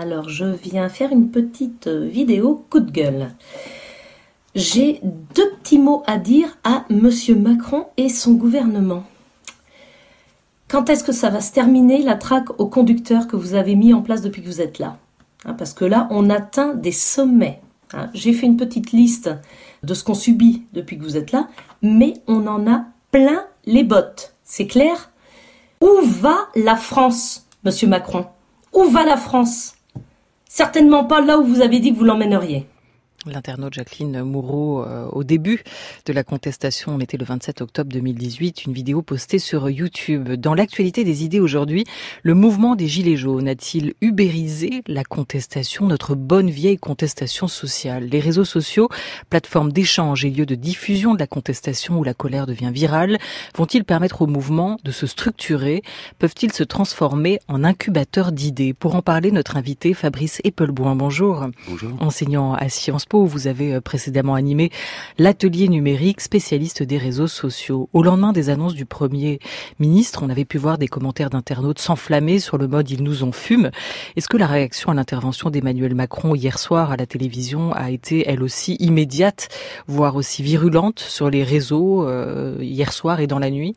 Alors je viens faire une petite euh, vidéo coup de gueule. J'ai deux petits mots à dire à Monsieur Macron et son gouvernement. Quand est-ce que ça va se terminer la traque aux conducteurs que vous avez mis en place depuis que vous êtes là hein, Parce que là, on atteint des sommets. Hein, j'ai fait une petite liste de ce qu'on subit depuis que vous êtes là, mais on en a plein les bottes. C'est clair Où va la France, monsieur Macron où va la France Certainement pas là où vous avez dit que vous l'emmèneriez. L'internaute Jacqueline Moreau, euh, au début de la contestation, on était le 27 octobre 2018, une vidéo postée sur YouTube. Dans l'actualité des idées aujourd'hui, le mouvement des Gilets jaunes a-t-il ubérisé la contestation, notre bonne vieille contestation sociale Les réseaux sociaux, plateformes d'échange et lieux de diffusion de la contestation où la colère devient virale, vont-ils permettre au mouvement de se structurer Peuvent-ils se transformer en incubateurs d'idées Pour en parler, notre invité Fabrice Eppelboin, bonjour. Bonjour. Enseignant à Sciences vous avez euh, précédemment animé l'atelier numérique spécialiste des réseaux sociaux. Au lendemain des annonces du Premier ministre, on avait pu voir des commentaires d'internautes s'enflammer sur le mode ils nous en fument. Est-ce que la réaction à l'intervention d'Emmanuel Macron hier soir à la télévision a été elle aussi immédiate, voire aussi virulente sur les réseaux euh, hier soir et dans la nuit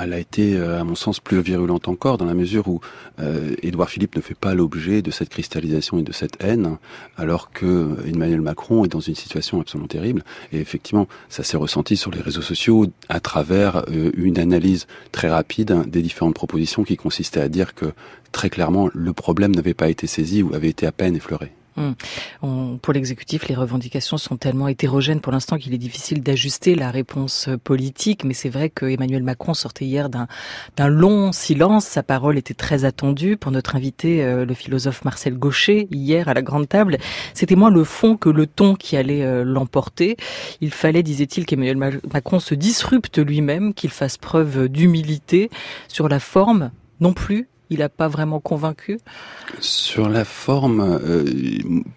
elle a été, euh, à mon sens, plus virulente encore, dans la mesure où euh, Édouard Philippe ne fait pas l'objet de cette cristallisation et de cette haine, alors que euh, Emmanuel Macron est dans une situation absolument terrible. Et effectivement, ça s'est ressenti sur les réseaux sociaux à travers une analyse très rapide des différentes propositions qui consistaient à dire que, très clairement, le problème n'avait pas été saisi ou avait été à peine effleuré. Mmh. pour l'exécutif, les revendications sont tellement hétérogènes pour l'instant qu'il est difficile d'ajuster la réponse euh, politique. Mais c'est vrai que Emmanuel Macron sortait hier d'un long silence. Sa parole était très attendue pour notre invité, euh, le philosophe Marcel Gaucher, hier à la grande table. C'était moins le fond que le ton qui allait euh, l'emporter. Il fallait, disait-il, qu'Emmanuel Macron se disrupte lui-même, qu'il fasse preuve d'humilité sur la forme non plus il n'a pas vraiment convaincu Sur la forme, euh,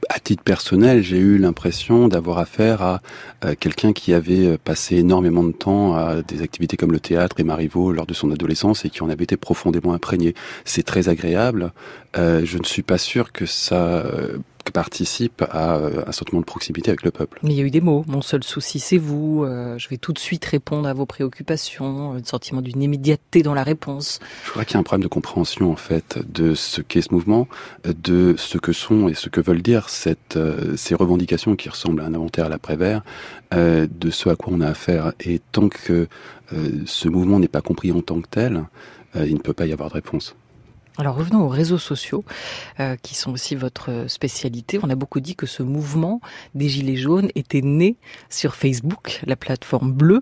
à titre personnel, j'ai eu l'impression d'avoir affaire à euh, quelqu'un qui avait passé énormément de temps à des activités comme le théâtre et Marivaux lors de son adolescence et qui en avait été profondément imprégné. C'est très agréable. Euh, je ne suis pas sûr que ça participe à euh, un sentiment de proximité avec le peuple. Mais il y a eu des mots. Mon seul souci, c'est vous. Euh, je vais tout de suite répondre à vos préoccupations. Un euh, sentiment d'une immédiateté dans la réponse. Je crois qu'il y a un problème de compréhension, en fait, de ce qu'est ce mouvement, de ce que sont et ce que veulent dire cette, ces revendications qui ressemblent à un inventaire à l'après-vert, de ce à quoi on a affaire. Et tant que ce mouvement n'est pas compris en tant que tel, il ne peut pas y avoir de réponse. Alors revenons aux réseaux sociaux, euh, qui sont aussi votre spécialité. On a beaucoup dit que ce mouvement des Gilets jaunes était né sur Facebook, la plateforme bleue,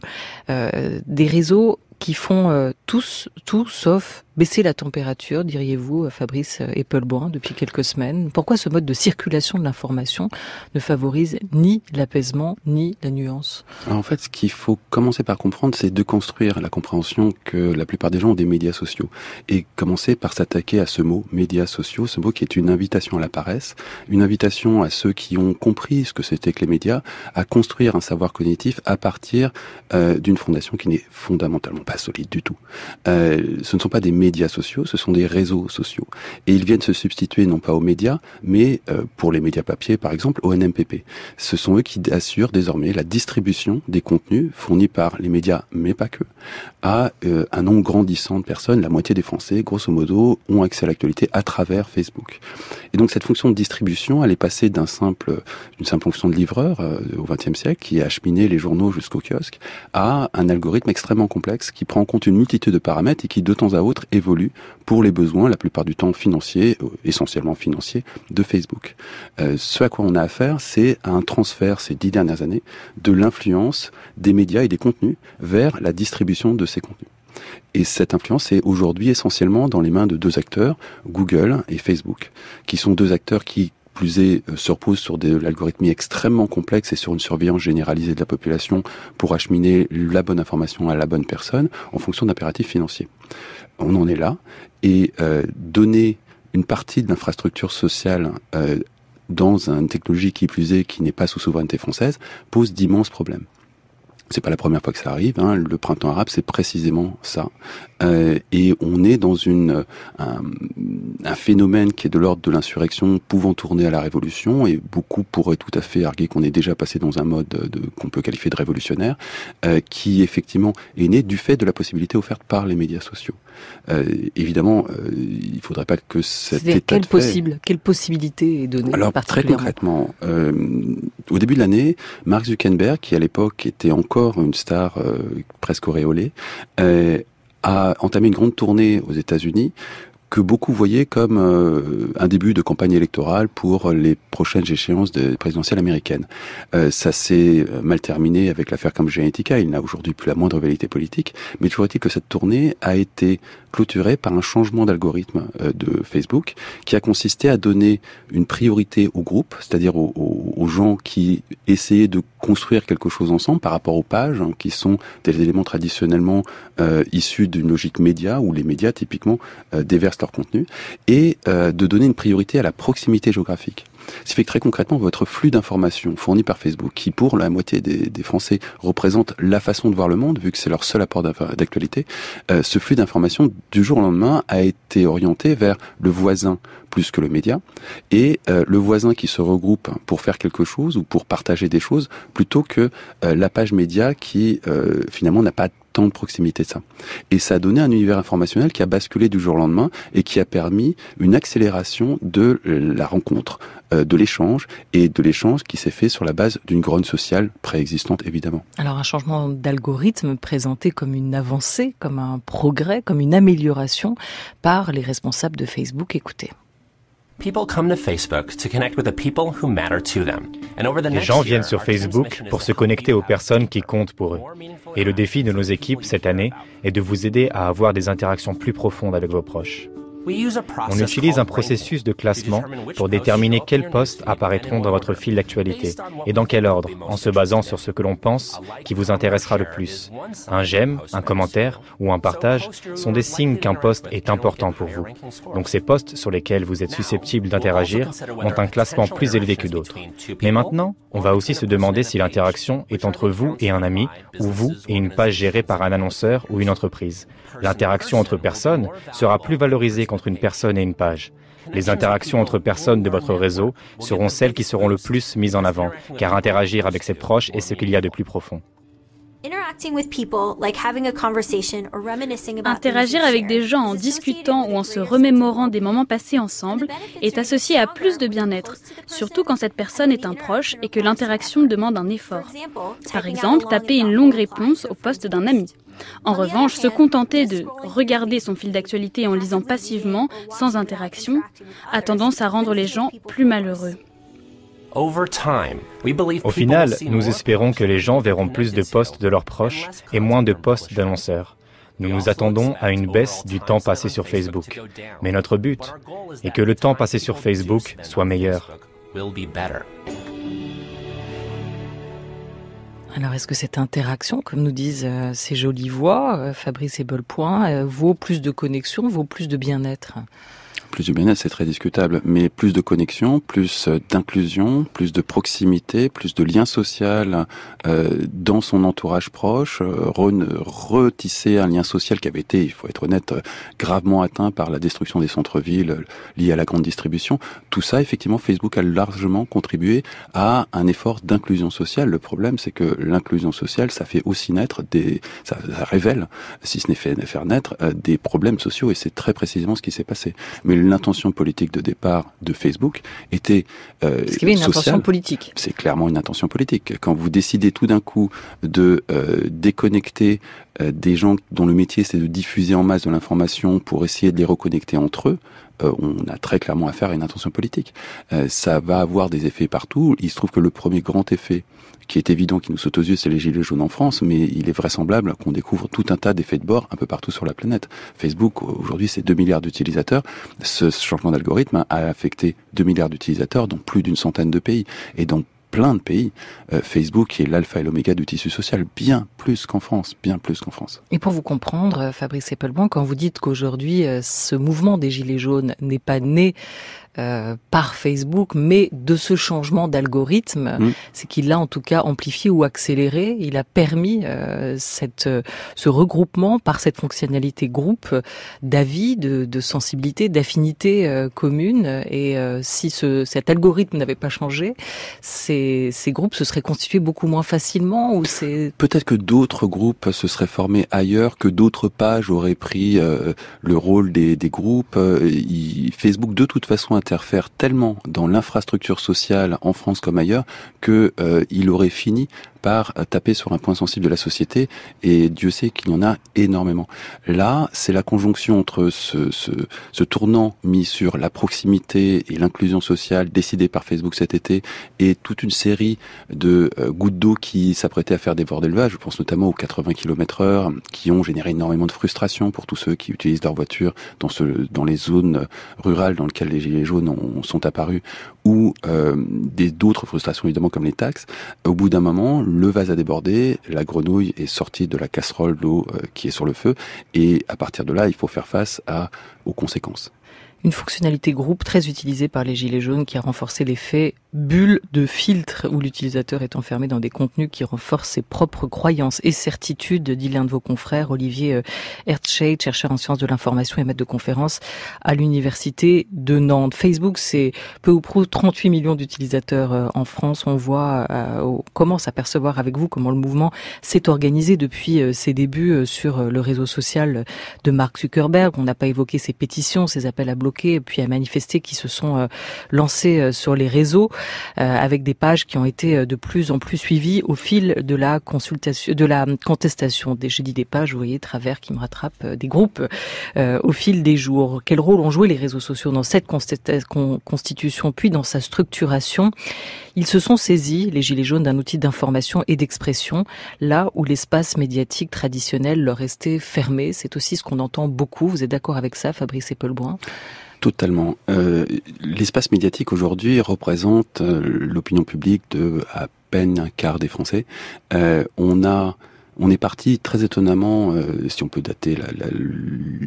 euh, des réseaux qui font euh, tous, tout sauf baisser la température, diriez-vous, euh, Fabrice Eppelboin, euh, depuis quelques semaines Pourquoi ce mode de circulation de l'information ne favorise ni l'apaisement ni la nuance En fait, ce qu'il faut commencer par comprendre, c'est de construire la compréhension que la plupart des gens ont des médias sociaux. Et commencer par s'attaquer à ce mot, médias sociaux, ce mot qui est une invitation à la paresse, une invitation à ceux qui ont compris ce que c'était que les médias, à construire un savoir cognitif à partir euh, d'une fondation qui n'est fondamentalement pas solide du tout. ce ne sont pas des médias sociaux, ce sont des réseaux sociaux. Et ils viennent se substituer non pas aux médias, mais euh, pour les médias papier par exemple, au NMPP. Ce sont eux qui assurent désormais la distribution des contenus fournis par les médias, mais pas que, à euh, un nombre grandissant de personnes. La moitié des Français, grosso modo, ont accès à l'actualité à travers Facebook. Et donc cette fonction de distribution, elle est passée d'un simple, d'une simple fonction de livreur euh, au XXe siècle, qui acheminait les journaux jusqu'au kiosque, à un algorithme extrêmement complexe qui prend en compte une multitude de paramètres et qui de temps à autre évolue pour les besoins, la plupart du temps financiers, euh, essentiellement financiers, de Facebook. Euh, ce à quoi on a affaire, c'est un transfert ces dix dernières années de l'influence des médias et des contenus vers la distribution de ces contenus. Et cette influence est aujourd'hui essentiellement dans les mains de deux acteurs, Google et Facebook, qui sont deux acteurs qui plus est, euh, se reposent sur de l'algorithmie extrêmement complexe et sur une surveillance généralisée de la population pour acheminer la bonne information à la bonne personne en fonction d'impératifs financiers on en est là. Et euh, donner une partie de l'infrastructure sociale euh, dans une technologie qui plus est, qui n'est pas sous souveraineté française, pose d'immenses problèmes c'est pas la première fois que ça arrive. Hein. le printemps arabe, c'est précisément ça. Euh, et on est dans une euh, un, phénomène qui est de l'ordre de l'insurrection, pouvant tourner à la révolution. Et beaucoup pourraient tout à fait arguer qu'on est déjà passé dans un mode qu'on peut qualifier de révolutionnaire, euh, qui effectivement est né du fait de la possibilité offerte par les médias sociaux. évidemment, il faudrait pas que cette état possible, quelle possibilité est donnée Alors très concrètement, au début de l'année, Mark Zuckerberg, qui à l'époque était encore une star euh, presque auréolée, euh, a entamé une grande tournée aux États-Unis que beaucoup voyaient comme euh, un début de campagne électorale pour les prochaines échéances présidentielles américaines. ça s'est mal terminé avec l'affaire Cambridge Analytica. Il n'a aujourd'hui plus la moindre validité politique. Mais je est-il que cette tournée a été clôturé par un changement d'algorithme euh, de Facebook qui a consisté à donner une priorité au groupe, c'est-à-dire aux, gens qui essayaient de construire quelque chose ensemble par rapport aux pages hein, qui sont des éléments traditionnellement euh, issus d'une logique média où les médias typiquement euh, déversent leur contenu et de donner une priorité à la proximité géographique. Ce fait que très concrètement, votre flux d'informations fourni par Facebook, qui pour la moitié des, Français représente la façon de voir le monde, vu que c'est leur seul apport d'actualité, euh, ce flux d'informations du jour au lendemain a été orienté vers le voisin plus que le média, et euh, le voisin qui se regroupe pour faire quelque chose ou pour partager des choses, plutôt que euh, la page média qui finalement n'a pas tant de proximité de ça. Et ça a donné un univers informationnel qui a basculé du jour au lendemain et qui a permis une accélération de la rencontre, euh, de l'échange et de l'échange qui s'est fait sur la base d'une grogne sociale préexistante évidemment. Alors un changement d'algorithme présenté comme une avancée, comme un progrès, comme une amélioration par les responsables de Facebook. Écoutez. Les gens viennent sur Facebook pour se connecter aux personnes qui comptent pour eux. Et le défi de nos équipes cette année est de vous aider à avoir des interactions plus profondes avec vos proches. On utilise un processus de classement pour déterminer quels postes apparaîtront dans votre fil d'actualité et dans quel ordre, en se basant sur ce que l'on pense qui vous intéressera le plus. Un j'aime, un commentaire ou un partage sont des signes qu'un poste est important pour vous. Donc ces postes sur lesquels vous êtes susceptible d'interagir ont un classement plus élevé que d'autres. Mais maintenant, on va aussi se demander si l'interaction est entre vous et un ami ou vous et une page gérée par un annonceur ou une entreprise. L'interaction entre personnes sera plus valorisée entre une personne et une page. Les interactions entre personnes de votre réseau seront celles qui seront le plus mises en avant, car interagir avec ses proches est ce qu'il y a de plus profond. Interagir avec des gens en discutant ou en se remémorant des moments passés ensemble est associé à plus de bien-être, surtout quand cette personne est un proche et que l'interaction demande un effort. Par exemple, taper une longue réponse au poste d'un ami. En revanche, se contenter de regarder son fil d'actualité en lisant passivement, sans interaction, a tendance à rendre les gens plus malheureux. Au final, nous espérons que les gens verront plus de posts de leurs proches et moins de posts d'annonceurs. Nous nous attendons à une baisse du temps passé sur Facebook. Mais notre but est que le temps passé sur Facebook soit meilleur. Alors, est-ce que cette interaction, comme nous disent euh, ces jolies voix, euh, Fabrice et Bolpoint, euh, vaut plus de connexion, vaut plus de bien-être plus bien-être, c'est très discutable, mais plus de connexion, plus euh, d'inclusion, plus de proximité, plus de lien social euh, dans son entourage proche, euh, re retisser un lien social qui avait été, il faut être honnête, euh, gravement atteint par la destruction des centres-villes liés à la grande distribution. Tout ça, effectivement, Facebook a largement contribué à un effort d'inclusion sociale. Le problème, c'est que l'inclusion sociale, ça fait aussi naître des, ça, révèle, si ce n'est fait faire naître, des problèmes sociaux, et c'est très précisément ce qui s'est passé. Mais l'intention politique de départ de Facebook était euh, qu'il y avait une intention politique. C'est clairement une intention politique. Quand vous décidez tout d'un coup de euh, déconnecter euh, des gens dont le métier c'est de diffuser en masse de l'information pour essayer de les reconnecter entre eux, euh, on a très clairement affaire à une intention politique. Euh, ça va avoir des effets partout. Il se trouve que le premier grand effet qui est évident, qui nous saute aux yeux, c'est les gilets jaunes en France, mais il est vraisemblable qu'on découvre tout un tas d'effets de bord un peu partout sur la planète. Facebook, aujourd'hui, c'est 2 milliards d'utilisateurs. Ce changement d'algorithme a affecté 2 milliards d'utilisateurs dans plus d'une centaine de pays. Et donc plein de pays, euh, Facebook est l'alpha et l'oméga du tissu social, bien plus qu'en France, bien plus qu'en France. Et pour vous comprendre, euh, Fabrice Applebaum, quand vous dites qu'aujourd'hui, euh, ce mouvement des Gilets jaunes n'est pas né euh, par Facebook, mais de ce changement d'algorithme, mm. c'est qu'il l'a en tout cas amplifié ou accéléré. Il a permis euh, cette, ce regroupement par cette fonctionnalité groupe d'avis, de, de sensibilité, d'affinité euh, commune. Et si ce, cet algorithme n'avait pas changé, ces, ces groupes se seraient constitués beaucoup moins facilement ou c'est peut-être que d'autres groupes se seraient formés ailleurs, que d'autres pages auraient pris le rôle des, des groupes. Facebook de toute façon interfère tellement dans l'infrastructure sociale en France comme ailleurs que euh, il aurait fini par euh, taper sur un point sensible de la société, et Dieu sait qu'il y en a énormément. Là, c'est la conjonction entre ce, ce, ce, tournant mis sur la proximité et l'inclusion sociale décidé par Facebook cet été, et toute une série de euh, gouttes d'eau qui s'apprêtaient à faire des bords d'élevage, Je pense notamment aux 80 km heure qui ont généré énormément de frustration pour tous ceux qui utilisent leur voiture dans, ce, dans les zones rurales dans lesquelles les gilets jaunes sont apparus, ou euh, des d'autres frustrations évidemment comme les taxes, au bout d'un moment, le vase a débordé, la grenouille est sortie de la casserole d'eau euh, qui est sur le feu, et à partir de là, il faut faire face aux conséquences une fonctionnalité groupe très utilisée par les Gilets jaunes qui a renforcé l'effet bulle de filtre où l'utilisateur est enfermé dans des contenus qui renforcent ses propres croyances et certitudes, dit l'un de vos confrères, Olivier euh, Hertzscheit, chercheur en sciences de l'information et maître de conférence à l'université de Nantes. Facebook, c'est peu ou prou 38 millions d'utilisateurs euh, en France. On voit, on euh, commence à percevoir avec vous comment le mouvement s'est organisé depuis ses débuts sur le réseau social de Mark Zuckerberg. On n'a pas évoqué ses pétitions, ses appels à bloquer et puis à manifester, qui se sont euh, lancés euh, sur les réseaux, euh, avec des pages qui ont été de plus en plus suivies au fil de la consultation, de la contestation. des dit des pages, vous voyez, travers qui me rattrape, des groupes au fil des jours. Quel rôle ont joué les réseaux sociaux dans cette constitution, puis dans sa structuration Ils se sont saisis, les Gilets jaunes, d'un outil d'information et d'expression, là où l'espace médiatique traditionnel leur restait fermé. C'est aussi ce qu'on entend beaucoup. Vous êtes d'accord avec ça, Fabrice Epelboin Totalement. Euh, l'espace médiatique aujourd'hui représente euh, l'opinion publique de à peine un quart des Français. Euh, on a on est parti très étonnamment, euh, si on peut dater la, la,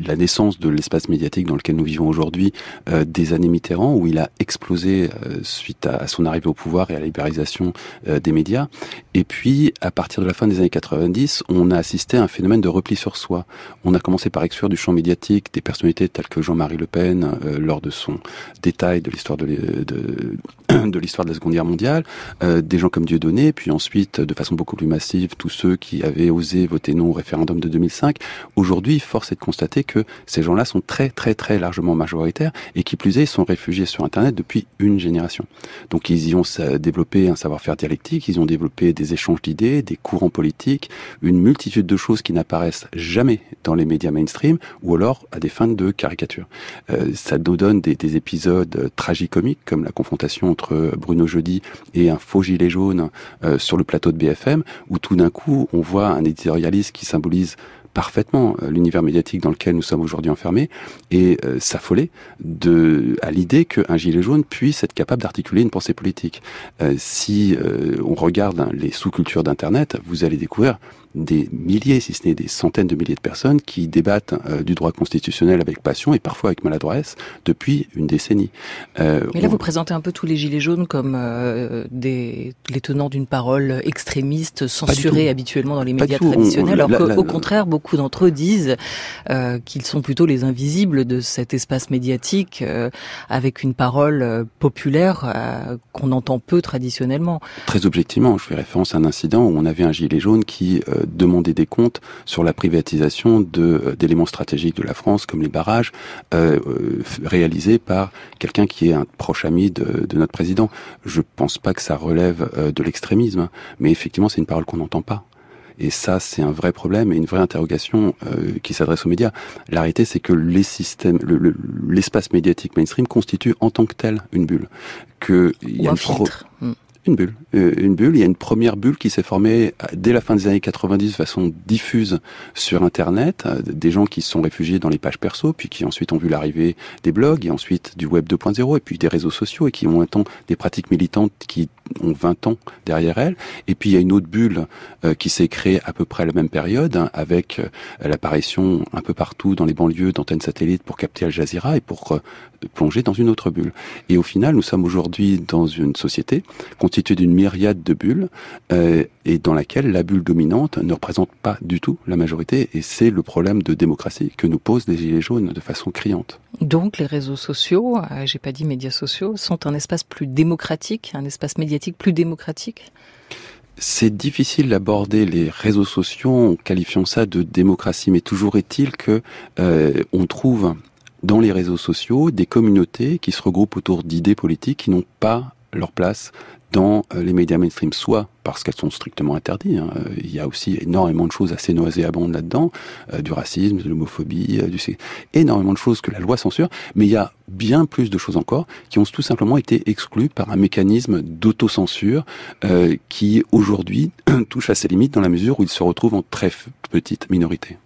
la naissance de l'espace médiatique dans lequel nous vivons aujourd'hui, euh, des années Mitterrand, où il a explosé euh, suite à, son arrivée au pouvoir et à la libéralisation des médias. Et puis, à partir de la fin des années 90, on a assisté à un phénomène de repli sur soi. On a commencé par exclure du champ médiatique des personnalités telles que Jean-Marie Le Pen lors de son détail de l'histoire de, de, de l'histoire de la Seconde Guerre mondiale, des gens comme Dieudonné, puis ensuite, de façon beaucoup plus massive, tous ceux qui avaient osé voter non au référendum de 2005. Aujourd'hui, force est de constater que ces gens-là sont très, très, très largement majoritaires et qui plus est, ils sont réfugiés sur Internet depuis une génération. Donc, ils y ont euh, développé un savoir-faire dialectique, ils ont développé des échanges d'idées, des courants politiques, une multitude de choses qui n'apparaissent jamais dans les médias mainstream ou alors à des fins de caricature. Euh, ça nous donne des, des épisodes euh, comiques comme la confrontation entre Bruno Jeudi et un faux gilet jaune sur le plateau de BFM où tout d'un coup on voit un éditorialiste qui symbolise parfaitement euh, l'univers médiatique dans lequel nous sommes aujourd'hui enfermés et euh, s'affoler à l'idée qu'un gilet jaune puisse être capable d'articuler une pensée politique. Euh, si on regarde hein, les sous-cultures d'internet, vous allez découvrir des milliers, si ce n'est des centaines de milliers de personnes qui débattent euh, du droit constitutionnel avec passion et parfois avec maladresse depuis une décennie. Euh, Mais là, vous présentez un peu tous les gilets jaunes comme euh, des, les tenants d'une parole extrémiste, censurée habituellement dans les médias traditionnels, alors qu'au contraire, beaucoup d'entre eux disent qu'ils sont plutôt les invisibles de cet espace médiatique avec une parole populaire qu'on entend peu traditionnellement. Très objectivement, je fais référence à un incident où on avait un gilet jaune qui demander des comptes sur la privatisation euh, d'éléments stratégiques de la France, comme les barrages, euh, euh réalisés par quelqu'un qui est un proche ami de, de notre président. Je pense pas que ça relève euh, de l'extrémisme, hein, mais effectivement, c'est une parole qu'on n'entend pas. Et ça, c'est un vrai problème et une vraie interrogation qui s'adresse aux médias. La réalité, c'est que les systèmes, l'espace le, médiatique mainstream constitue en tant que tel une bulle. Que il y a une filtre. Hmm. Une bulle. Euh, une bulle. Il y a une première bulle qui s'est formée euh, dès la fin des années 90 de façon diffuse sur Internet. Euh, des gens qui se sont réfugiés dans les pages perso, puis qui ensuite ont vu l'arrivée des blogs, et ensuite du web 2.0, et puis des réseaux sociaux, et qui ont un temps des pratiques militantes qui ont 20 ans derrière elles. Et puis il y a une autre bulle qui s'est créée à peu près à la même période, hein, avec l'apparition un peu partout dans les banlieues d'antennes satellites pour capter Al Jazeera et pour plonger dans une autre bulle. Et au final, nous sommes aujourd'hui dans une société constituée d'une myriade de bulles euh, et dans laquelle la bulle dominante ne représente pas du tout la majorité. Et c'est le problème de démocratie que nous posent les Gilets jaunes de façon criante. Donc les réseaux sociaux, euh, j'ai pas dit médias sociaux, sont un espace plus démocratique, un espace médiatique plus démocratique c'est difficile d'aborder les réseaux sociaux en qualifiant ça de démocratie, mais toujours est-il que euh, on trouve dans les réseaux sociaux des communautés qui se regroupent autour d'idées politiques qui n'ont pas leur place dans euh, les médias mainstream, soit parce qu'elles sont strictement interdites. Hein. Euh, il y a aussi énormément de choses assez nauséabondes là-dedans, euh, du racisme, de l'homophobie, euh, du énormément de choses que la loi censure, mais il y a bien plus de choses encore qui ont tout simplement été exclues par un mécanisme d'autocensure euh, qui aujourd'hui touche à ses limites dans la mesure où il se retrouve en très petite minorité.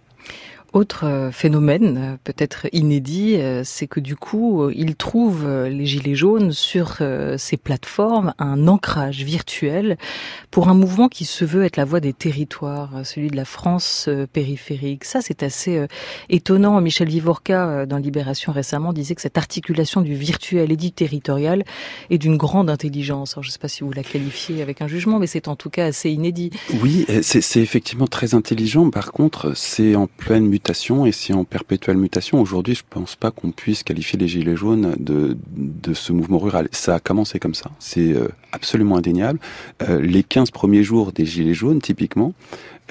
Autre euh, phénomène euh, peut-être inédit, euh, c'est que du coup, ils trouvent les gilets jaunes sur ces plateformes un ancrage virtuel pour un mouvement qui se veut être la voix des territoires, celui de la France périphérique. Ça, c'est assez étonnant. Michel Vivorca, dans Libération récemment, disait que cette articulation du virtuel et du territorial est d'une grande intelligence. Alors, je ne sais pas si vous la qualifiez avec un jugement, mais c'est en tout cas assez inédit. Oui, c'est effectivement très intelligent. Par contre, c'est en pleine et si en perpétuelle mutation. Aujourd'hui, je pense pas qu'on puisse qualifier les Gilets jaunes de, de ce mouvement rural. Ça a commencé comme ça. C'est euh, absolument indéniable. Euh, les 15 premiers jours des Gilets jaunes, typiquement,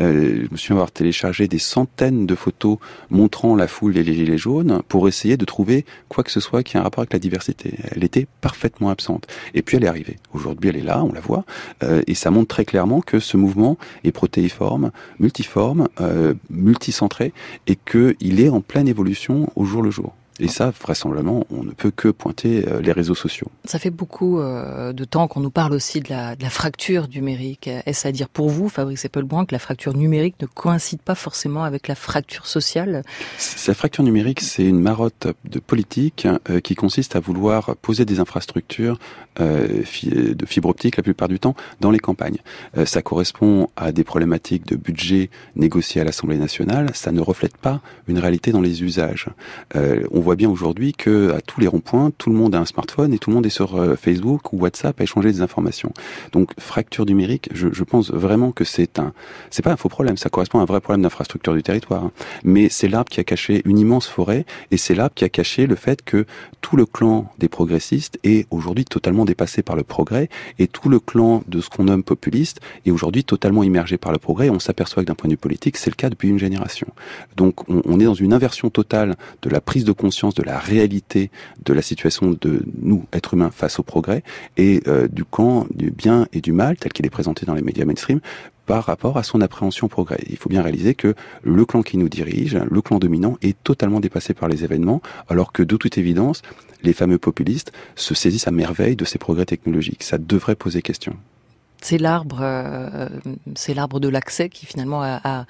euh, je me suis avoir téléchargé des centaines de photos montrant la foule et les gilets jaunes pour essayer de trouver quoi que ce soit qui a un rapport avec la diversité. Elle était parfaitement absente. Et puis elle est arrivée. Aujourd'hui, elle est là, on la voit, euh, et ça montre très clairement que ce mouvement est protéiforme, multiforme, euh, multicentré, et qu'il est en pleine évolution au jour le jour. Et ça, vraisemblablement, on ne peut que pointer euh, les réseaux sociaux. Ça fait beaucoup euh, de temps qu'on nous parle aussi de la, fracture numérique. Est-ce à dire pour vous, Fabrice Eppelbrun, que la fracture numérique ne coïncide pas forcément avec la fracture sociale La fracture numérique, c'est une marotte de politique euh, qui consiste à vouloir poser des infrastructures euh, de fibre optique la plupart du temps dans les campagnes. Euh, ça correspond à des problématiques de budget négocié à l'Assemblée nationale. Ça ne reflète pas une réalité dans les usages. Euh, on voit bien aujourd'hui que à tous les ronds-points, tout le monde a un smartphone et tout le monde est sur Facebook ou WhatsApp à échanger des informations. Donc fracture numérique, je, pense vraiment que c'est un, c'est pas un faux problème. Ça correspond à un vrai problème d'infrastructure du territoire. Hein. Mais c'est l'arbre qui a caché une immense forêt et c'est l'arbre qui a caché le fait que tout le clan des progressistes est aujourd'hui totalement dépassé par le progrès, et tout le clan de ce qu'on nomme populiste est aujourd'hui totalement immergé par le progrès, et on s'aperçoit que d'un point de vue politique, c'est le cas depuis une génération. Donc on, est dans une inversion totale de la prise de conscience de la réalité de la situation de nous, êtres humains, face au progrès, et euh, du camp du bien et du mal, tel qu'il est présenté dans les médias mainstream, par rapport à son appréhension progrès. Il faut bien réaliser que le clan qui nous dirige, le clan dominant, est totalement dépassé par les événements, alors que de toute évidence, les fameux populistes se saisissent à merveille de ces progrès technologiques. Ça devrait poser question c'est l'arbre, euh, c'est l'arbre de l'accès qui finalement a,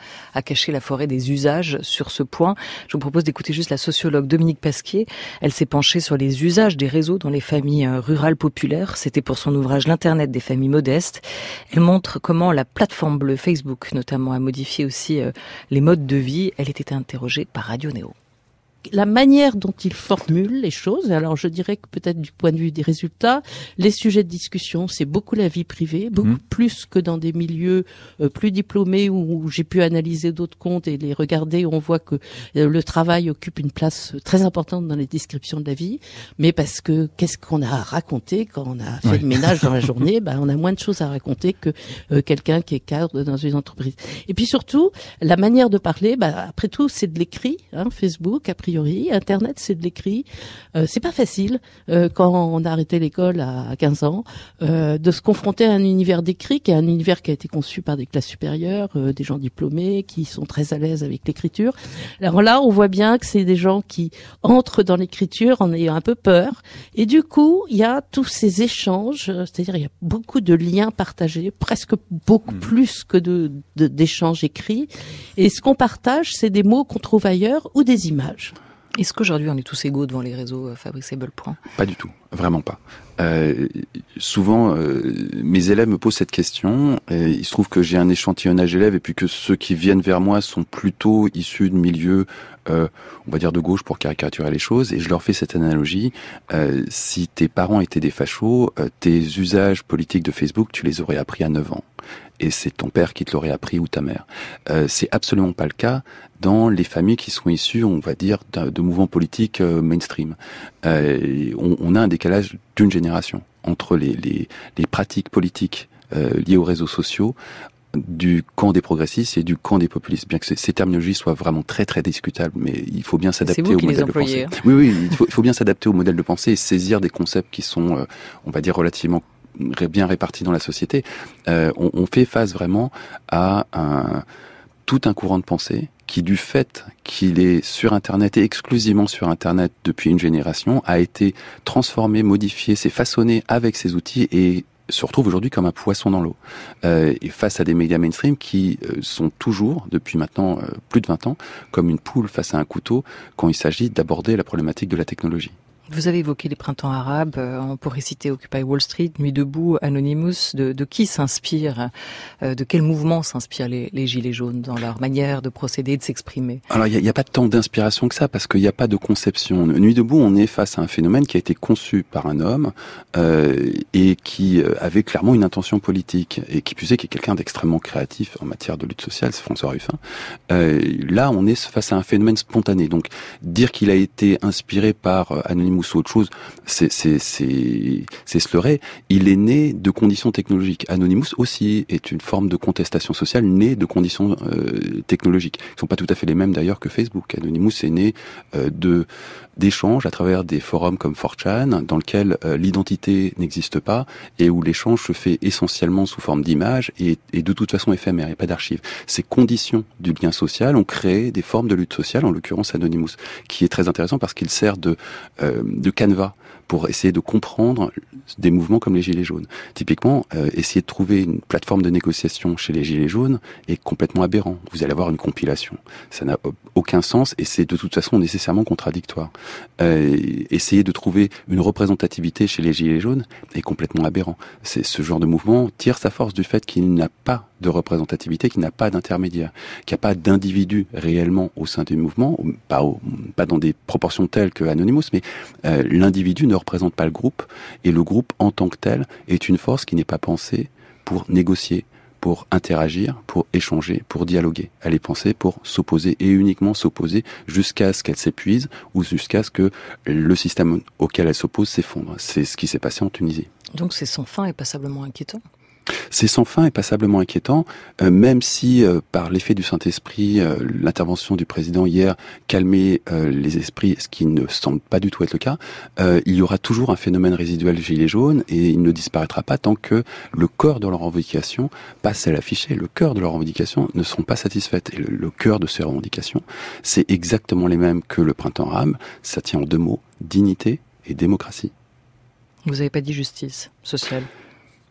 caché la forêt des usages sur ce point. Je vous propose d'écouter juste la sociologue Dominique Pasquier. Elle s'est penchée sur les usages des réseaux dans les familles euh, rurales populaires. C'était pour son ouvrage L'internet des familles modestes. Elle montre comment la plateforme bleue Facebook, notamment, a modifié aussi euh, les modes de vie. Elle était interrogée par Radio Néo la manière dont ils formulent les choses. Alors je dirais que peut-être du point de vue des résultats, les sujets de discussion, c'est beaucoup la vie privée, beaucoup mmh. plus que dans des milieux euh, plus diplômés où, j'ai pu analyser d'autres comptes et les regarder. on voit que euh, le travail occupe une place très importante dans les descriptions de la vie, mais parce que qu'est-ce qu'on a à raconter quand on a fait le ménage dans la journée ben On a moins de choses à raconter que euh, quelqu'un qui est cadre dans une entreprise. Et puis surtout, la manière de parler, ben après tout, c'est de l'écrit, hein, Facebook, après Internet, c'est de l'écrit. Euh, c'est pas facile euh, quand on a arrêté l'école à 15 ans euh, de se confronter à un univers d'écrit qui est un univers qui a été conçu par des classes supérieures, des gens diplômés qui sont très à l'aise avec l'écriture. Alors là, on voit bien que c'est des gens qui entrent dans l'écriture en ayant un peu peur. Et du coup, il y a tous ces échanges, c'est-à-dire il y a beaucoup de liens partagés, presque beaucoup mhm. plus que de d'échanges écrits. Et ce qu'on partage, c'est des mots qu'on trouve ailleurs ou des images. Est-ce qu'aujourd'hui on est tous égaux devant les réseaux euh, Fabrice Pas du tout, vraiment pas. Euh, souvent, euh, mes élèves me posent cette question. il se trouve que j'ai un échantillonnage élève et puis que ceux qui viennent vers moi sont plutôt issus de milieux, on va dire de gauche pour caricaturer les choses. Et je leur fais cette analogie. si tes parents étaient des fachos, tes usages politiques de Facebook, tu les aurais appris à 9 ans et c'est ton père qui te l'aurait appris ou ta mère. Euh, c'est absolument pas le cas dans les familles qui sont issues, on va dire, de, mouvements politiques euh, mainstream. Euh, on, on, a un décalage d'une génération entre les, les, les pratiques politiques euh, liées aux réseaux sociaux du camp des progressistes et du camp des populistes, bien que ces terminologies soient vraiment très très discutables, mais il faut bien s'adapter au modèle de pensée. Hein. Oui, oui, il faut, il faut bien s'adapter au modèle de pensée et saisir des concepts qui sont, euh, on va dire, relativement bien réparti dans la société, euh, on, fait face vraiment à un, tout un courant de pensée qui, du fait qu'il est sur Internet et exclusivement sur Internet depuis une génération, a été transformé, modifié, s'est façonné avec ces outils et se retrouve aujourd'hui comme un poisson dans l'eau. Euh, et face à des médias mainstream qui euh, sont toujours, depuis maintenant plus de 20 ans, comme une poule face à un couteau quand il s'agit d'aborder la problématique de la technologie. Vous avez évoqué les printemps arabes, euh, on pourrait citer Occupy Wall Street, Nuit debout, Anonymous, de, qui s'inspire, euh, de quel mouvement s'inspirent les, Gilets jaunes dans leur manière de procéder, de s'exprimer Alors il n'y a, pas tant d'inspiration que ça, parce qu'il n'y a pas de conception. Nuit debout, on est face à un phénomène qui a été conçu par un homme euh, et qui avait clairement une intention politique, et qui plus est, qui est quelqu'un d'extrêmement créatif en matière de lutte sociale, c'est François Ruffin. là, on est face à un phénomène spontané. Donc dire qu'il a été inspiré par Anonymous, ou sous autre chose, c'est c'est Il est né de conditions technologiques. Anonymous aussi est une forme de contestation sociale née de conditions euh, technologiques, ils sont pas tout à fait les mêmes d'ailleurs que Facebook. Anonymous est né euh, de d'échanges à travers des forums comme 4chan, dans lequel euh, l'identité n'existe pas et où l'échange se fait essentiellement sous forme d'images et, et, de toute façon éphémère, il n'y a pas d'archives. Ces conditions du lien social ont créé des formes de lutte sociale, en l'occurrence Anonymous, qui est très intéressant parce qu'il sert de, euh, de canevas pour essayer de comprendre des mouvements comme les Gilets jaunes. Typiquement, euh, essayer de trouver une plateforme de négociation chez les Gilets jaunes est complètement aberrant. Vous allez avoir une compilation. Ça n'a aucun sens et c'est de toute façon nécessairement contradictoire. Euh, essayer de trouver une représentativité chez les Gilets jaunes est complètement aberrant. C'est ce genre de mouvement tire sa force du fait qu'il n'a pas de représentativité qui n'a pas d'intermédiaire, qui n'a pas d'individu réellement au sein du mouvement, pas, dans des proportions telles que Anonymous, mais euh, l'individu ne représente pas le groupe, et le groupe en tant que tel est une force qui n'est pas pensée pour négocier, pour interagir, pour échanger, pour dialoguer. Elle est pensée pour s'opposer et uniquement s'opposer jusqu'à ce qu'elle s'épuise ou jusqu'à ce que le système auquel elle s'oppose s'effondre. C'est ce qui s'est passé en Tunisie. Donc c'est sans fin et passablement inquiétant. C'est sans fin et passablement inquiétant, euh, même si euh, par l'effet du Saint-Esprit, euh, l'intervention du président hier calmait les esprits, ce qui ne semble pas du tout être le cas, il y aura toujours un phénomène résiduel gilet jaune et il ne disparaîtra pas tant que le corps de leurs revendications passe à affichée, Le cœur de leurs revendications ne seront pas satisfaites. Et le, le cœur de ces revendications, c'est exactement les mêmes que le printemps rame. Ça tient en deux mots, dignité et démocratie. Vous n'avez pas dit justice sociale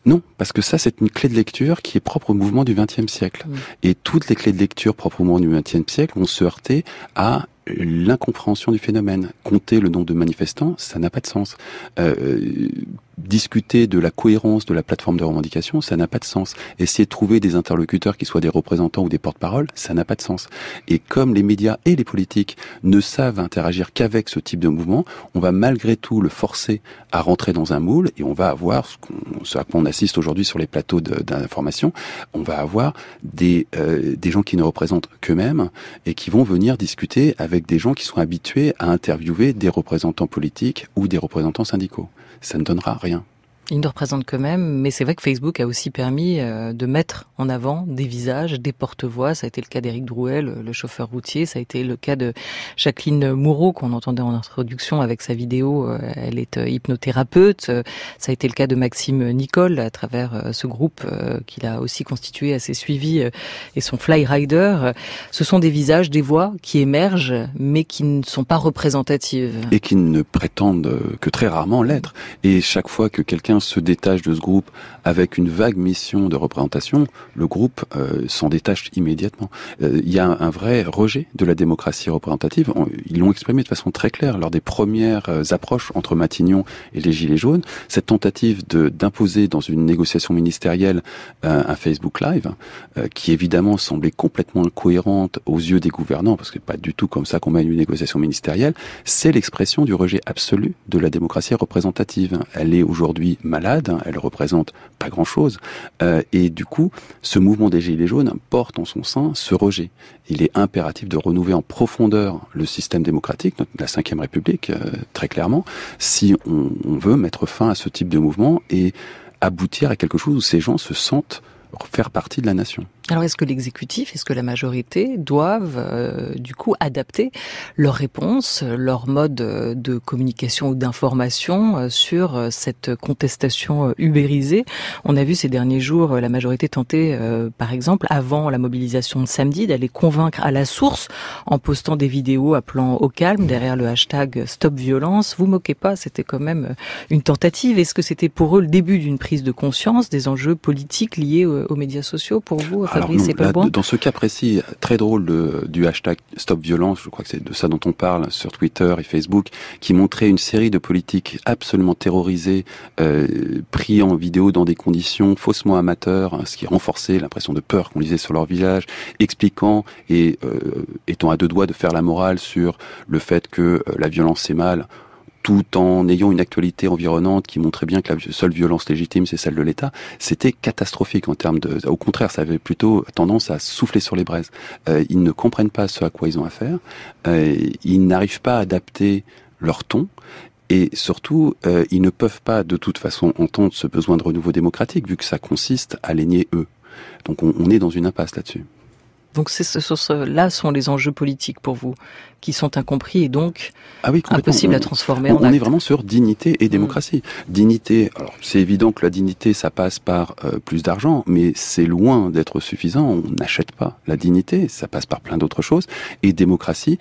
non, parce que ça, c'est une clé de lecture qui est propre au mouvement du XXe siècle. Mmh. Et toutes les clés de lecture propres au mouvement du XXe siècle vont se heurter à l'incompréhension du phénomène. Compter le nombre de manifestants, ça n'a pas de sens. Euh, euh, discuter de la cohérence de la plateforme de revendication, ça n'a pas de sens. Essayer de trouver des interlocuteurs qui soient des représentants ou des porte-paroles, ça n'a pas de sens. Et comme les médias et les politiques ne savent interagir qu'avec ce type de mouvement, on va malgré tout le forcer à rentrer dans un moule et on va avoir ce, qu'on, à quoi on assiste aujourd'hui sur les plateaux d'information, on va avoir des, euh, des gens qui ne représentent qu'eux-mêmes et qui vont venir discuter avec avec des gens qui sont habitués à interviewer des représentants politiques ou des représentants syndicaux. Ça ne donnera rien. Il ne représente que même, mais c'est vrai que Facebook a aussi permis euh, de mettre en avant des visages, des porte-voix. Ça a été le cas d'Éric Drouet, le, chauffeur routier. Ça a été le cas de Jacqueline Moureau, qu'on entendait en introduction avec sa vidéo. Euh, elle est euh, hypnothérapeute. Ça a été le cas de Maxime Nicole, à travers ce groupe qu'il a aussi constitué à ses suivis et son Fly Rider. Ce sont des visages, des voix qui émergent, mais qui ne sont pas représentatives. Et qui ne prétendent que très rarement l'être. Et chaque fois que quelqu'un se détache de ce groupe avec une vague mission de représentation, le groupe euh, s'en détache immédiatement. Euh, il y a un, vrai rejet de la démocratie représentative. ils l'ont exprimé de façon très claire lors des premières euh, approches entre Matignon et les Gilets jaunes. Cette tentative d'imposer dans une négociation ministérielle un Facebook Live, qui évidemment semblait complètement incohérente aux yeux des gouvernants, parce que pas du tout comme ça qu'on mène une négociation ministérielle, c'est l'expression du rejet absolu de la démocratie représentative. Elle est aujourd'hui malade, hein, elle représente pas grand-chose, euh, et du coup, ce mouvement des Gilets jaunes porte en son sein ce rejet. Il est impératif de renouveler en profondeur le système démocratique, la Ve République, euh, très clairement, si on veut mettre fin à ce type de mouvement et aboutir à quelque chose où ces gens se sentent faire partie de la nation. Alors est-ce que l'exécutif, est-ce que la majorité doivent euh, du coup adapter leurs réponses, leur mode euh, de communication ou d'information euh, sur cette contestation ubérisée On a vu ces derniers jours la majorité tenter, par exemple, avant la mobilisation de samedi, d'aller convaincre à la source en postant des vidéos appelant au calme derrière le hashtag Stop Violence. Vous moquez pas, c'était quand même une tentative. Est-ce que c'était pour eux le début d'une prise de conscience des enjeux politiques liés aux, médias sociaux pour vous dans ce cas précis, très drôle du hashtag Stop Violence, je crois que c'est de ça dont on parle sur Twitter et Facebook, qui montrait une série de politiques absolument terrorisées, euh, pris en vidéo dans des conditions faussement amateurs, ce qui renforçait l'impression de peur qu'on lisait sur leur visage, expliquant et euh, étant à deux doigts de faire la morale sur le fait que euh, la violence c'est mal tout en ayant une actualité environnante qui montrait bien que la seule violence légitime, c'est celle de l'État, c'était catastrophique en termes de... Au contraire, ça avait plutôt tendance à souffler sur les braises. Euh, ils ne comprennent pas ce à quoi ils ont affaire, euh, ils n'arrivent pas à adapter leur ton, et surtout, euh, ils ne peuvent pas de toute façon entendre ce besoin de renouveau démocratique, vu que ça consiste à les eux. Donc on est dans une impasse là-dessus. Donc ce, là sont les enjeux politiques pour vous, qui sont incompris et donc ah à transformer on, en est vraiment sur dignité et mm. démocratie. Dignité, alors c'est évident que la dignité, ça passe par euh, plus d'argent, mais c'est loin d'être suffisant, on n'achète pas la dignité, ça passe par plein d'autres choses. Et démocratie,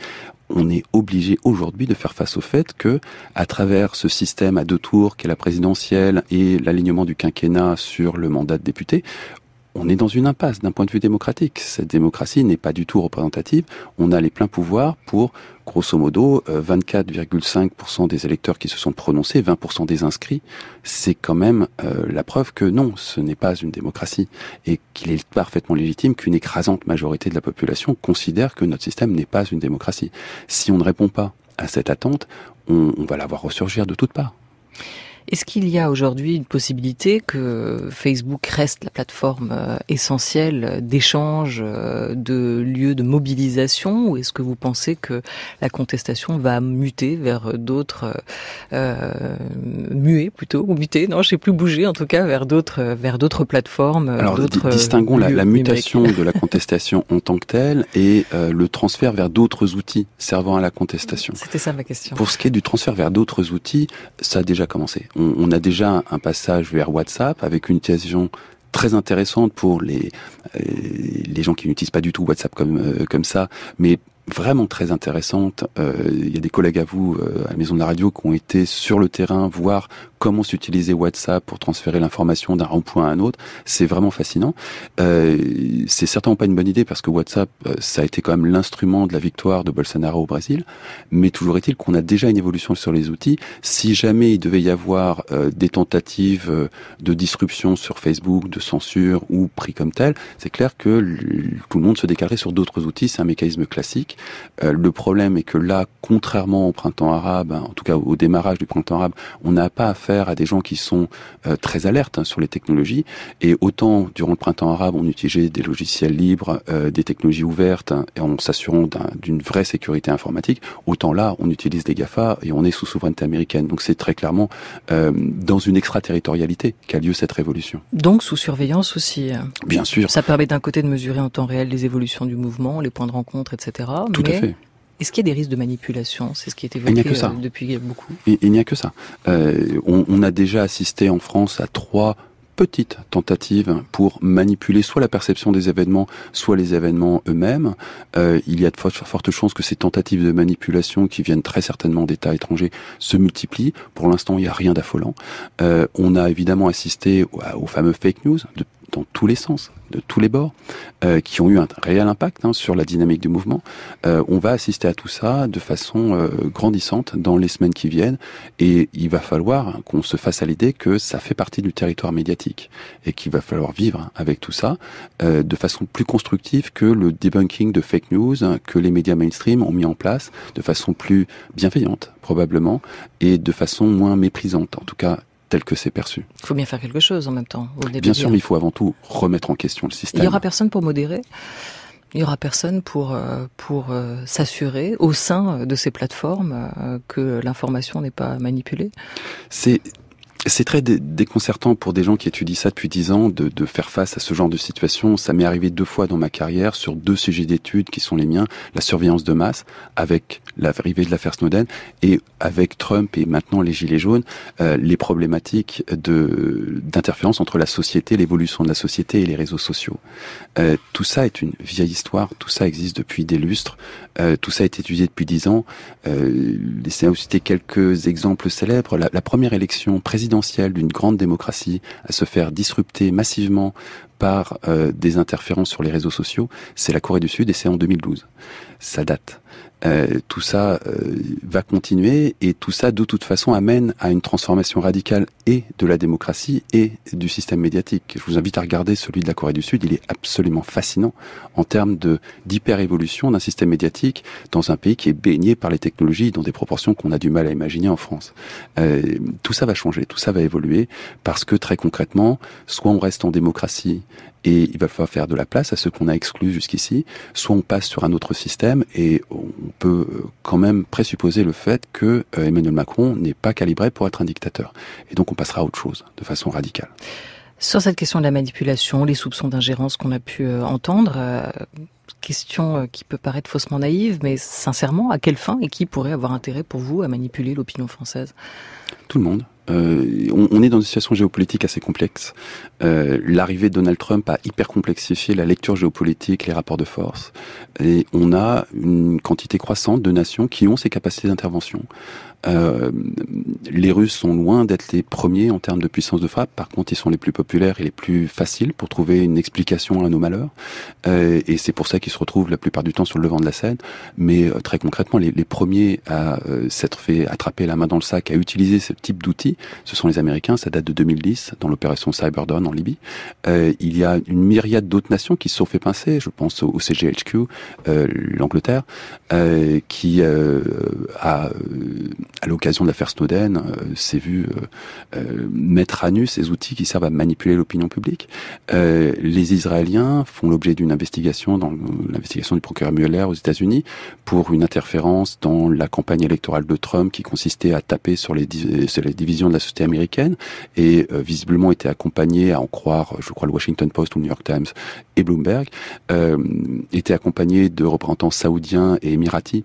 on est obligé aujourd'hui de faire face au fait que, à travers ce système à deux tours qu'est la présidentielle et l'alignement du quinquennat sur le mandat de député, on est dans une impasse d'un point de vue démocratique. Cette démocratie n'est pas du tout représentative. On a les pleins pouvoirs pour, grosso modo, 24,5% euh, des électeurs qui se sont prononcés, 20% des inscrits. C'est quand même euh, la preuve que non, ce n'est pas une démocratie et qu'il est parfaitement légitime qu'une écrasante majorité de la population considère que notre système n'est pas une démocratie. Si on ne répond pas à cette attente, on, on va la voir ressurgir de toutes parts. Est-ce qu'il y a aujourd'hui une possibilité que Facebook reste la plateforme euh, essentielle d'échange, euh, de lieu de mobilisation, ou est-ce que vous pensez que la contestation va muter vers d'autres, euh, euh plutôt, ou muter, non, je plus bouger en tout cas, vers d'autres, vers d'autres plateformes Alors, distinguons la, mutation de la contestation en tant que telle et le transfert vers d'autres outils servant à la contestation. C'était ça ma question. Pour ce qui est du transfert vers d'autres outils, ça a déjà commencé on, a déjà un passage vers WhatsApp avec une question très intéressante pour les euh, les gens qui n'utilisent pas du tout WhatsApp comme euh, comme ça, mais vraiment très intéressante. Euh, il y a des collègues à vous à la Maison de la Radio qui ont été sur le terrain voir comment s'utiliser WhatsApp pour transférer l'information d'un rond-point à un autre. C'est vraiment fascinant. Euh, c'est certainement pas une bonne idée parce que WhatsApp, euh, ça a été quand même l'instrument de la victoire de Bolsonaro au Brésil. Mais toujours est-il qu'on a déjà une évolution sur les outils. Si jamais il devait y avoir euh, des tentatives euh, de disruption sur Facebook, de censure ou pris comme tel, c'est clair que tout le monde se décalerait sur d'autres outils. C'est un mécanisme classique. le problème est que là, contrairement au printemps arabe, en tout cas au démarrage du printemps arabe, on n'a pas à à des gens qui sont euh, très alertes hein, sur les technologies. Et autant durant le printemps arabe, on utilisait des logiciels libres, euh, des technologies ouvertes, hein, et en s'assurant d'une vraie sécurité informatique, autant là, on utilise des GAFA et on est sous souveraineté américaine. Donc c'est très clairement euh, dans une extraterritorialité qu'a lieu cette révolution. Donc sous surveillance aussi. Bien sûr. Ça permet d'un côté de mesurer en temps réel les évolutions du mouvement, les points de rencontre, etc. Tout à fait. Est-ce qu'il y a des risques de manipulation C'est ce qui est évoqué euh, depuis beaucoup. Il, n'y a que ça. Euh, on, on a déjà assisté en France à trois petites tentatives pour manipuler soit la perception des événements, soit les événements eux-mêmes. Euh, il y a de fortes, fortes chances que ces tentatives de manipulation, qui viennent très certainement d'États étrangers, se multiplient. Pour l'instant, il n'y a rien d'affolant. Euh, on a évidemment assisté aux, fameux fake news dans tous les sens, de tous les bords, euh, qui ont eu un réel impact hein, sur la dynamique du mouvement. Euh, on va assister à tout ça de façon euh, grandissante dans les semaines qui viennent, et il va falloir qu'on se fasse à l'idée que ça fait partie du territoire médiatique, et qu'il va falloir vivre avec tout ça de façon plus constructive que le debunking de fake news hein, que les médias mainstream ont mis en place, de façon plus bienveillante probablement, et de façon moins méprisante. En tout cas, tel que c'est perçu. Il faut bien faire quelque chose en même temps. bien sûr, mais il faut avant tout remettre en question le système. Il n'y aura personne pour modérer il y aura personne pour euh, pour euh, s'assurer au sein de ces plateformes euh, que l'information n'est pas manipulée. C'est c'est très déconcertant pour des gens qui étudient ça depuis dix ans de, faire face à ce genre de situation. Ça m'est arrivé deux fois dans ma carrière sur deux sujets d'études qui sont les miens, la surveillance de masse avec l'arrivée de l'affaire Snowden et avec Trump et maintenant les Gilets jaunes, euh, les problématiques d'interférence entre la société, l'évolution de la société et les réseaux sociaux. Euh, tout ça est une vieille histoire, tout ça existe depuis des lustres, euh, tout ça est étudié depuis dix ans. Euh, laissez citer quelques exemples célèbres. La, la première élection présidentielle d'une grande démocratie à se faire disrupter massivement par euh, des interférences sur les réseaux sociaux, c'est la Corée du Sud et c'est en 2012. Ça date. Euh, tout ça euh, va continuer et tout ça de toute façon amène à une transformation radicale et de la démocratie et du système médiatique. Je vous invite à regarder celui de la Corée du Sud, il est absolument fascinant en termes de d'hyper-évolution d'un système médiatique dans un pays qui est baigné par les technologies dans des proportions qu'on a du mal à imaginer en France. Euh, tout ça va changer, tout ça va évoluer parce que très concrètement, soit on reste en démocratie et il va falloir faire de la place à ceux qu'on a exclu jusqu'ici, soit on passe sur un autre système et on peut euh, quand même présupposer le fait que euh, Emmanuel Macron n'est pas calibré pour être un dictateur. Et donc on passera à autre chose de façon radicale. Sur cette question de la manipulation, les soupçons d'ingérence qu'on a pu euh, entendre, question qui peut paraître faussement naïve, mais sincèrement, à quelle fin et qui pourrait avoir intérêt pour vous à manipuler l'opinion française Tout le monde. Euh, on, est dans une situation géopolitique assez complexe. Euh, l'arrivée de Donald Trump a hyper complexifié la lecture géopolitique, les rapports de force. Et on a une quantité croissante de nations qui ont ces capacités d'intervention. Euh, les Russes sont loin d'être les premiers en termes de puissance de frappe. Par contre, ils sont les plus populaires et les plus faciles pour trouver une explication à nos malheurs. Euh, et c'est pour ça qu'ils se retrouvent la plupart du temps sur le devant de la scène. Mais euh, très concrètement, les, premiers à euh, s'être fait attraper la main dans le sac, à utiliser ce type d'outils, ce sont les Américains. Ça date de 2010, dans l'opération Cyberdawn en Libye. il y a une myriade d'autres nations qui se sont fait pincer. Je pense au, au CGHQ, l'Angleterre, qui a à l'occasion de l'affaire Snowden, euh, s'est vu euh, euh, mettre à nu ces outils qui servent à manipuler l'opinion publique. les Israéliens font l'objet d'une investigation dans l'investigation du procureur Mueller aux États-Unis pour une interférence dans la campagne électorale de Trump qui consistait à taper sur les, divisions de la société américaine et visiblement était accompagné, à en croire, je crois, le Washington Post ou le New York Times et Bloomberg, était accompagné de représentants saoudiens et émiratis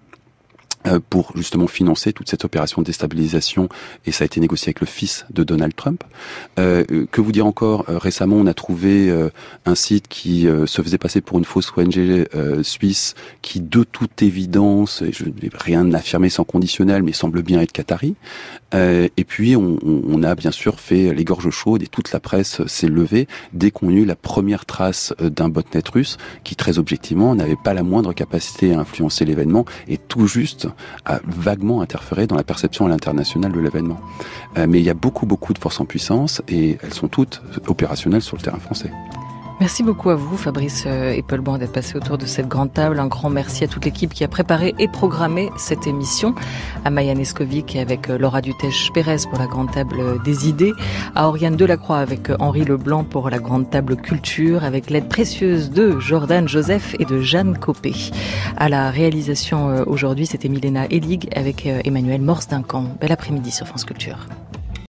euh, pour justement financer toute cette opération de déstabilisation et ça a été négocié avec le fils de Donald Trump. Euh, euh que vous dire encore euh, Récemment, on a trouvé un site qui se faisait passer pour une fausse ONG suisse qui, de toute évidence, et je n'ai rien affirmer sans conditionnel, mais semble bien être qatari. et puis, on, on, a bien sûr fait les gorges chaudes et toute la presse s'est levée dès qu'on eut la première trace d'un botnet russe qui, très objectivement, n'avait pas la moindre capacité à influencer l'événement et tout juste a vaguement interféré dans la perception à l'international de l'événement. Euh, mais il y a beaucoup, beaucoup de forces en puissance et elles sont toutes opérationnelles sur le terrain français. Merci beaucoup à vous, Fabrice euh, et Paul Bon d'être passé autour de cette grande table. Un grand merci à toute l'équipe qui a préparé et programmé cette émission. À Maya Neskovic et avec euh, Laura Dutèche-Pérez pour la grande table euh, des idées. À Oriane Delacroix avec Henri Leblanc pour la grande table culture, avec l'aide précieuse de Jordan Joseph et de Jeanne Copé. À la réalisation aujourd'hui, c'était Milena Elig avec Emmanuel Morse-Duncan. Bel après-midi sur France Culture.